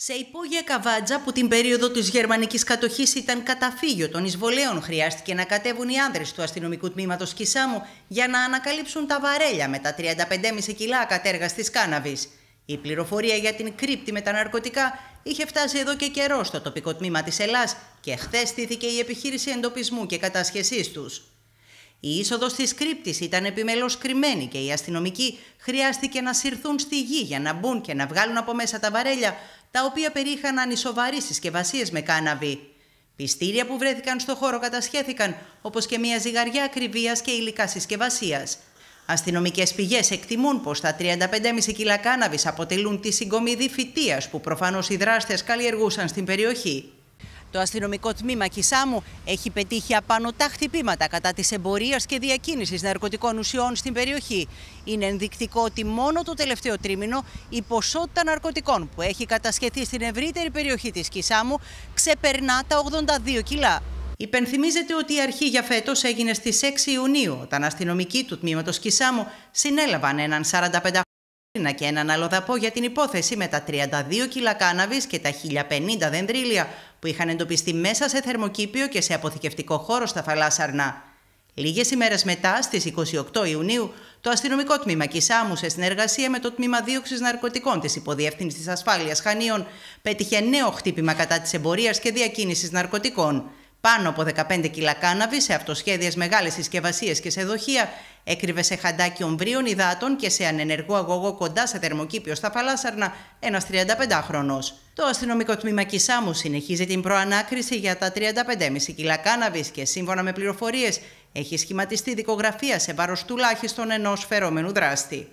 Σε υπόγεια καβάτζα που την περίοδο της γερμανικής κατοχής ήταν καταφύγιο των εισβολέων χρειάστηκε να κατέβουν οι άνδρες του αστυνομικού τμήματος Κισάμου για να ανακαλύψουν τα βαρέλια με τα 35,5 κιλά της κάναβης. Η πληροφορία για την κρύπτη με τα ναρκωτικά είχε φτάσει εδώ και καιρό στο τοπικό τμήμα της Ελλάς και χθες στήθηκε η επιχείρηση εντοπισμού και κατάσχεσής τους. Η είσοδος της κρύπτης ήταν επιμέλως κρυμμένη και οι αστυνομικοί χρειάστηκε να συρθούν στη γη για να μπουν και να βγάλουν από μέσα τα βαρέλια, τα οποία περίχαν ανισοβαρεί συσκευασίε με κάναβη. Πιστήρια που βρέθηκαν στο χώρο κατασχέθηκαν, όπως και μια ζυγαριά ακριβίας και υλικά συσκευασίας. Αστυνομικές πηγές εκτιμούν πως τα 35,5 κιλά κάναβης αποτελούν τη συγκομιδή φυτεία που προφανώς οι δράστες καλλιεργούσαν στην περιοχή. Το αστυνομικό τμήμα Κισάμου έχει πετύχει τα χτυπήματα κατά της εμπορίας και διακίνησης ναρκωτικών ουσιών στην περιοχή. Είναι ενδεικτικό ότι μόνο το τελευταίο τρίμηνο η ποσότητα ναρκωτικών που έχει κατασχεθεί στην ευρύτερη περιοχή της Κισάμου ξεπερνά τα 82 κιλά. Υπενθυμίζεται ότι η αρχή για φέτος έγινε στις 6 Ιουνίου, όταν αστυνομικοί του τμήματος Κισάμου συνέλαβαν έναν 45 χρόνο και έναν αλλοδαπό για την υπόθεση με τα 32 κιλά κάναβης και τα 1050 δεντρίλια που είχαν εντοπιστεί μέσα σε θερμοκήπιο και σε αποθηκευτικό χώρο στα Φαλάσαρνα. Λίγες ημέρες μετά, στις 28 Ιουνίου, το αστυνομικό τμήμα Κισάμου, σε συνεργασία με το τμήμα δίωξης ναρκωτικών της Υποδιεύθυνσης της Ασφάλειας Χανίων, πέτυχε νέο χτύπημα κατά της εμπορίας και διακίνησης ναρκωτικών. Πάνω από 15 κιλά κάναβης σε αυτοσχέδιες μεγάλες συσκευασίες και σε δοχεία έκρυβε σε χαντάκι ομβρίων υδάτων και σε ανενεργό αγωγό κοντά σε θερμοκήπιο στα Φαλάσαρνα ένας 35χρονος. Το αστυνομικό τμήμα Κισάμου συνεχίζει την προανάκριση για τα 35,5 κιλά κάναβης και σύμφωνα με πληροφορίες έχει σχηματιστεί δικογραφία σε βάρος τουλάχιστον ενός φερόμενου δράστη.